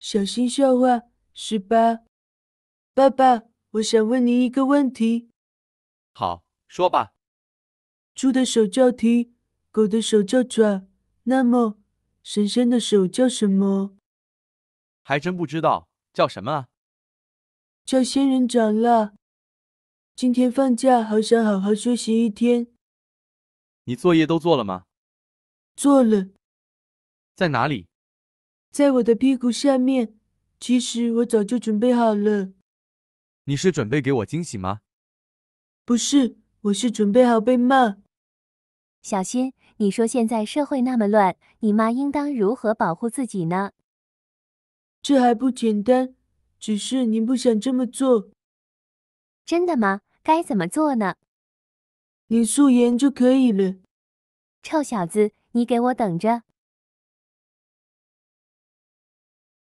小心笑话十八，爸爸，我想问您一个问题。好，说吧。猪的手叫蹄，狗的手叫爪，那么神仙的手叫什么？还真不知道叫什么啊？叫仙人掌了。今天放假，好想好好休息一天。你作业都做了吗？做了。在哪里？在我的屁股下面，其实我早就准备好了。你是准备给我惊喜吗？不是，我是准备好被骂。小新，你说现在社会那么乱，你妈应当如何保护自己呢？这还不简单，只是您不想这么做。真的吗？该怎么做呢？你素颜就可以了。臭小子，你给我等着！